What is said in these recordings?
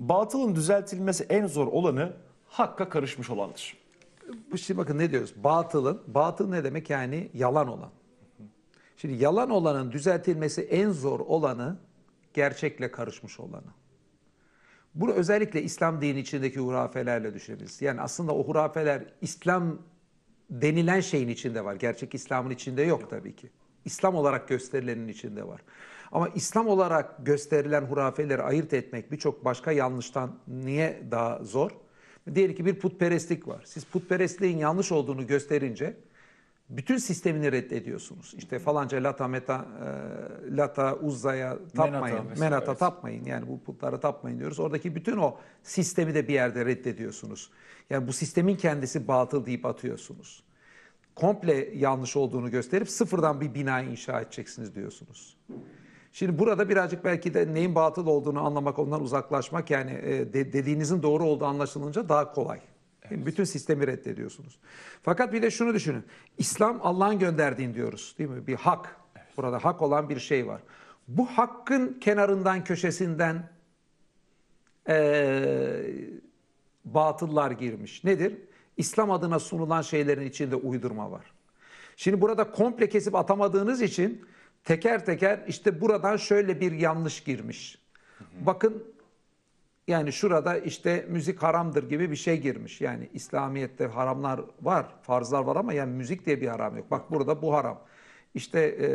batılın düzeltilmesi en zor olanı hakka karışmış olandır. Bu şimdi bakın ne diyoruz? Batılın, batıl ne demek yani yalan olan. Şimdi yalan olanın düzeltilmesi en zor olanı gerçekle karışmış olanı. Bu özellikle İslam dini içindeki hurafelerle düşünebiliriz. Yani aslında o hurafeler İslam denilen şeyin içinde var. Gerçek İslam'ın içinde yok tabii ki. İslam olarak gösterilenin içinde var. Ama İslam olarak gösterilen hurafeleri ayırt etmek birçok başka yanlıştan niye daha zor? Diyelim ki bir putperestlik var. Siz putperestliğin yanlış olduğunu gösterince bütün sistemini reddediyorsunuz. İşte falanca lata, meta, e, lata uzzaya tapmayın, menata, menata evet. tapmayın. Yani bu putlara tapmayın diyoruz. Oradaki bütün o sistemi de bir yerde reddediyorsunuz. Yani bu sistemin kendisi batıl deyip atıyorsunuz. Komple yanlış olduğunu gösterip sıfırdan bir bina inşa edeceksiniz diyorsunuz. Şimdi burada birazcık belki de neyin batıl olduğunu anlamak, ondan uzaklaşmak yani e, de, dediğinizin doğru olduğu anlaşılınca daha kolay. Evet. Bütün sistemi reddediyorsunuz. Fakat bir de şunu düşünün. İslam Allah'ın gönderdiğini diyoruz değil mi? Bir hak. Evet. Burada hak olan bir şey var. Bu hakkın kenarından, köşesinden e, batıllar girmiş. Nedir? İslam adına sunulan şeylerin içinde uydurma var. Şimdi burada komple kesip atamadığınız için teker teker işte buradan şöyle bir yanlış girmiş. Bakın yani şurada işte müzik haramdır gibi bir şey girmiş. Yani İslamiyet'te haramlar var, farzlar var ama yani müzik diye bir haram yok. Bak burada bu haram. İşte e,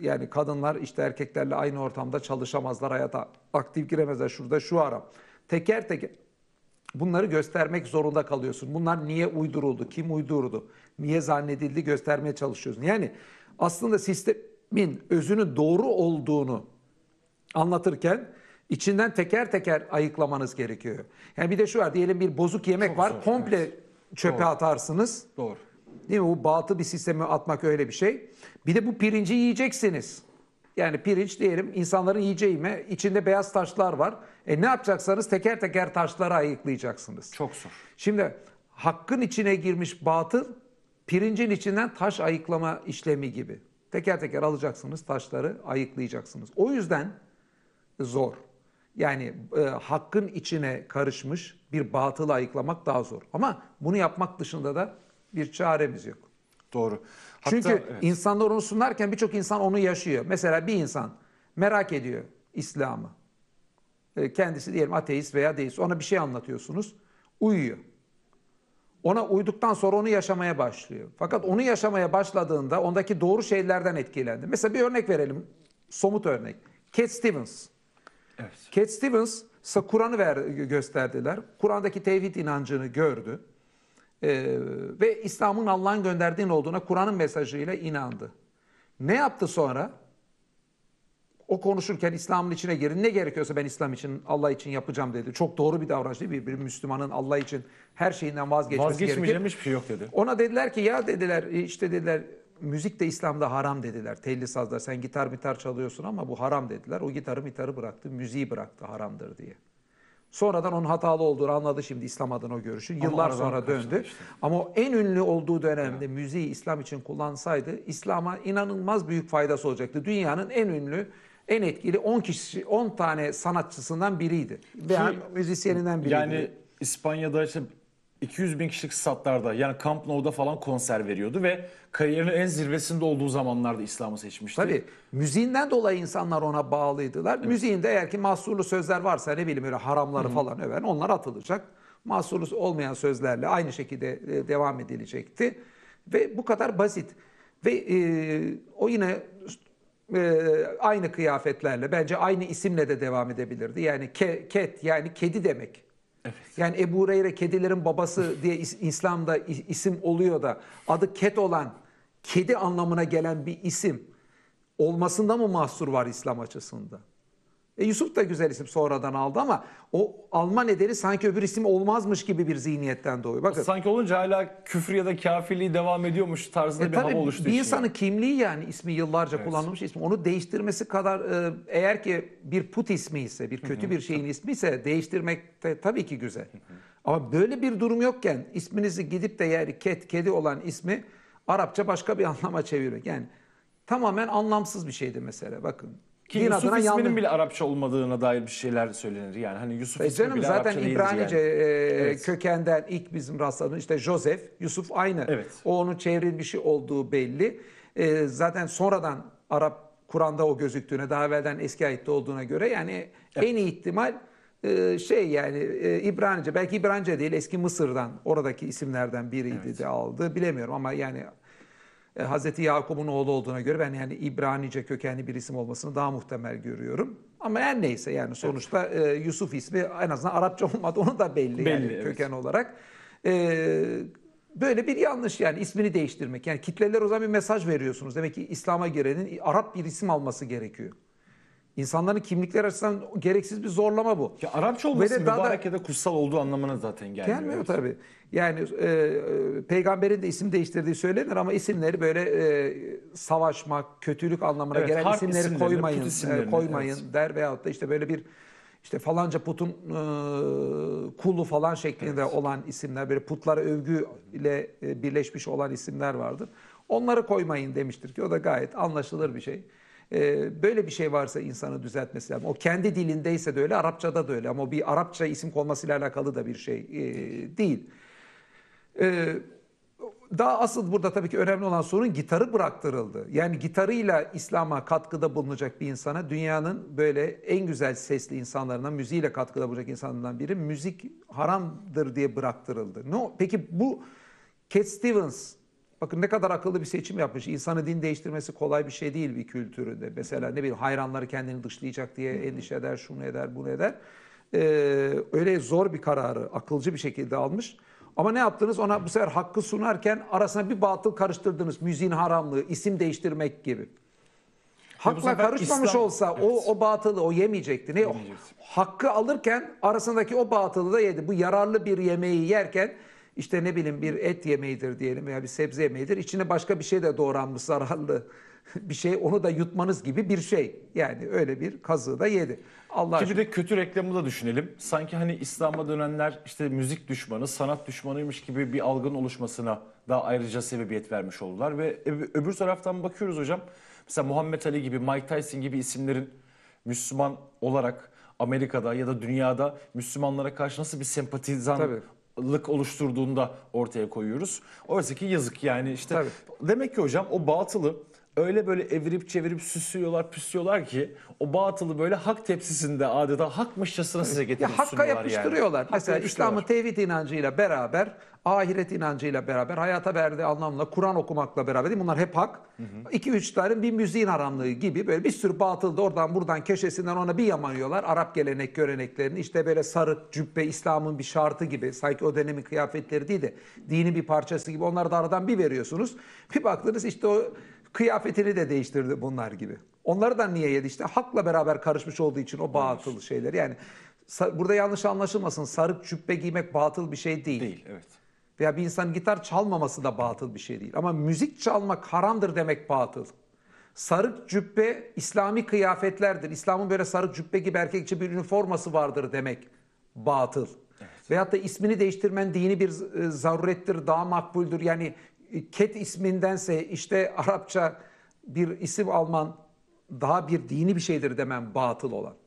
yani kadınlar işte erkeklerle aynı ortamda çalışamazlar, hayata aktif giremezler. Şurada şu haram. Teker teker bunları göstermek zorunda kalıyorsun. Bunlar niye uyduruldu, kim uydurdu, niye zannedildi göstermeye çalışıyorsun. Yani aslında sistem min özünü doğru olduğunu anlatırken içinden teker teker ayıklamanız gerekiyor. Yani bir de şu var diyelim bir bozuk yemek Çok var zor, komple evet. çöpe Doğru. atarsınız. Doğru. Değil mi? Bu batı bir sisteme atmak öyle bir şey. Bir de bu pirinci yiyeceksiniz. Yani pirinç diyelim insanların yiyeceği mi? İçinde beyaz taşlar var. E ne yapacaksanız teker teker taşları ayıklayacaksınız. Çok zor. Şimdi hakkın içine girmiş batıl pirincin içinden taş ayıklama işlemi gibi. Teker teker alacaksınız taşları ayıklayacaksınız. O yüzden zor. Yani e, hakkın içine karışmış bir batılı ayıklamak daha zor. Ama bunu yapmak dışında da bir çaremiz yok. Doğru. Hatta, Çünkü evet. insanlar onu sunarken birçok insan onu yaşıyor. Mesela bir insan merak ediyor İslam'ı. E, kendisi diyelim ateist veya deist. Ona bir şey anlatıyorsunuz. Uyuyor ona uyduktan sonra onu yaşamaya başlıyor. Fakat onu yaşamaya başladığında ondaki doğru şeylerden etkilendi. Mesela bir örnek verelim. Somut örnek. Cat Stevens. Evet. Cat Stevens Kur'an'ı ver gösterdiler. Kur'an'daki tevhid inancını gördü. Ee, ve İslam'ın Allah'ın gönderdiğin olduğuna Kur'an'ın mesajıyla inandı. Ne yaptı sonra? O konuşurken İslam'ın içine girin. Ne gerekiyorsa ben İslam için, Allah için yapacağım dedi. Çok doğru bir davranış değil mi? Bir Müslümanın Allah için her şeyinden vazgeçmesi gerekir. Vazgeçmeyeceğim hiçbir şey yok dedi. Ona dediler ki ya dediler e, işte dediler müzik de İslam'da haram dediler. Telli sazlar sen gitar mitar çalıyorsun ama bu haram dediler. O gitarı mitarı bıraktı, müziği bıraktı haramdır diye. Sonradan onun hatalı olduğunu anladı şimdi İslam adına o görüşü. Yıllar sonra döndü. Işte. Ama o en ünlü olduğu dönemde müziği İslam için kullansaydı İslam'a inanılmaz büyük faydası olacaktı. Dünyanın en ünlü en etkili 10 kişi 10 tane sanatçısından biriydi. Veya Ki, müzisyeninden biriydi. Yani İspanya'da işte 200 bin kişilik statlarda yani Camp Nou'da falan konser veriyordu ve kariyerinin en zirvesinde olduğu zamanlarda İslam'ı seçmişti. Tabii müziğinden dolayı insanlar ona bağlıydılar. Evet. Müziğinde eğer ki mahsurlu sözler varsa ne bileyim öyle haramları Hı-hı. falan öven onlar atılacak. Mahsurlu olmayan sözlerle aynı şekilde e, devam edilecekti. Ve bu kadar basit. Ve e, o yine ee, aynı kıyafetlerle bence aynı isimle de devam edebilirdi. Yani ke, ket yani kedi demek. Evet. Yani Ebu Hureyre kedilerin babası diye is, İslam'da isim oluyor da adı ket olan kedi anlamına gelen bir isim olmasında mı mahsur var İslam açısından? E, Yusuf da güzel isim sonradan aldı ama o Alman ederi sanki öbür isim olmazmış gibi bir zihniyetten doğuyor. Bakın. Sanki olunca hala küfür ya da kafirliği devam ediyormuş tarzında e, bir hava oluştu. Bir içinde. insanın kimliği yani ismi yıllarca evet. kullanılmış ismi onu değiştirmesi kadar e, eğer ki bir put ismi ise bir kötü Hı -hı. bir şeyin ismi ise değiştirmek de tabii ki güzel. Hı -hı. Ama böyle bir durum yokken isminizi gidip de yani ket kedi olan ismi Arapça başka bir anlama çeviriyor. yani tamamen anlamsız bir şeydi mesela. bakın. Ki din Yusuf isminin yanlış. bile Arapça olmadığına dair bir şeyler söylenir. Yani hani Yusuf e canım, bile zaten Arapça İbranice yani. E, e, evet. kökenden ilk bizim rastladığımız işte Joseph, Yusuf aynı. Evet. O onun çevrilmişi olduğu belli. E, zaten sonradan Arap Kur'an'da o gözüktüğüne, daha evvelden eski ayette olduğuna göre yani evet. en iyi ihtimal e, şey yani e, İbranice belki İbranice değil eski Mısır'dan oradaki isimlerden biriydi evet. de aldı bilemiyorum ama yani e, Hazreti Yakup'un oğlu olduğuna göre ben yani İbranice kökenli bir isim olmasını daha muhtemel görüyorum. Ama her neyse yani sonuçta e, Yusuf ismi en azından Arapça olmadı onu da belli, belli yani evet. köken olarak. E, böyle bir yanlış yani ismini değiştirmek. Yani kitleler o zaman bir mesaj veriyorsunuz. Demek ki İslam'a girenin Arap bir isim alması gerekiyor. İnsanların kimlikleri açısından gereksiz bir zorlama bu. Ya Arapça olması mübarek da, ya da kutsal olduğu anlamına zaten gelmiyor. Gelmiyor tabii. Yani e, peygamberin de isim değiştirdiği söylenir ama isimleri böyle e, savaşmak, kötülük anlamına evet, gelen isimleri, koymayın, e, koymayın evet. der veyahut da işte böyle bir işte falanca putun e, kulu falan şeklinde evet. olan isimler böyle putlara övgü ile e, birleşmiş olan isimler vardır. Onları koymayın demiştir ki o da gayet anlaşılır bir şey. Ee, böyle bir şey varsa insanı düzeltmesi lazım. O kendi dilindeyse de öyle, Arapçada da öyle. Ama bir Arapça isim konmasıyla alakalı da bir şey e, değil. Evet daha asıl burada tabii ki önemli olan sorun gitarı bıraktırıldı. Yani gitarıyla İslam'a katkıda bulunacak bir insana dünyanın böyle en güzel sesli insanlarından, müziğiyle katkıda bulunacak insanlardan biri müzik haramdır diye bıraktırıldı. No, peki bu Cat Stevens Bakın ne kadar akıllı bir seçim yapmış. İnsanı din değiştirmesi kolay bir şey değil bir kültüründe. Mesela ne bileyim hayranları kendini dışlayacak diye endişe eder, şunu eder, bunu eder. Ee, öyle zor bir kararı akılcı bir şekilde almış. Ama ne yaptınız? Ona bu sefer hakkı sunarken arasına bir batıl karıştırdınız. Müziğin haramlığı, isim değiştirmek gibi. Hakla karışmamış İslam, olsa evet. o o batılı o yemeyecekti. Ne? Yemeyecekti. Hakkı alırken arasındaki o batılı da yedi. Bu yararlı bir yemeği yerken işte ne bileyim bir et yemeğidir diyelim veya bir sebze yemeğidir. İçine başka bir şey de doğranmış zararlı bir şey onu da yutmanız gibi bir şey. Yani öyle bir kazığı da yedi. Allah Ki bir de kötü reklamı da düşünelim. Sanki hani İslam'a dönenler işte müzik düşmanı, sanat düşmanıymış gibi bir algın oluşmasına daha ayrıca sebebiyet vermiş oldular. Ve öbür taraftan bakıyoruz hocam. Mesela Muhammed Ali gibi, Mike Tyson gibi isimlerin Müslüman olarak Amerika'da ya da dünyada Müslümanlara karşı nasıl bir sempatizan Tabii lık oluşturduğunda ortaya koyuyoruz. Oysa ki yazık yani işte. Tabii. Demek ki hocam o batılı öyle böyle evirip çevirip süsüyorlar püsüyorlar ki o batılı böyle hak tepsisinde adeta hakmışçasına size getirip ya, Hakka yapıştırıyorlar. Yani. Mesela İslam'ın tevhid inancıyla beraber, ahiret inancıyla beraber, hayata verdiği anlamla, Kur'an okumakla beraber değil bunlar hep hak. 2-3 tane bir müziğin haramlığı gibi böyle bir sürü batıl da oradan buradan keşesinden ona bir yamanıyorlar. Arap gelenek göreneklerini işte böyle sarık, cübbe İslam'ın bir şartı gibi sanki o dönemin kıyafetleri değil de dini bir parçası gibi onları da aradan bir veriyorsunuz. Bir baktınız işte o Kıyafetini de değiştirdi bunlar gibi. Onları da niye yedi işte? Hakla beraber karışmış olduğu için o batıl şeyler. Yani burada yanlış anlaşılmasın. Sarık cübbe giymek batıl bir şey değil. Değil evet. Veya bir insan gitar çalmaması da batıl bir şey değil. Ama müzik çalmak haramdır demek batıl. Sarık cübbe İslami kıyafetlerdir. İslam'ın böyle sarık cübbe gibi erkekçe bir üniforması vardır demek batıl. Evet. Veyahut da ismini değiştirmen dini bir e, zarurettir, daha makbuldür. Yani e, Ket ismindense işte Arapça bir isim alman daha bir dini bir şeydir demem batıl olan.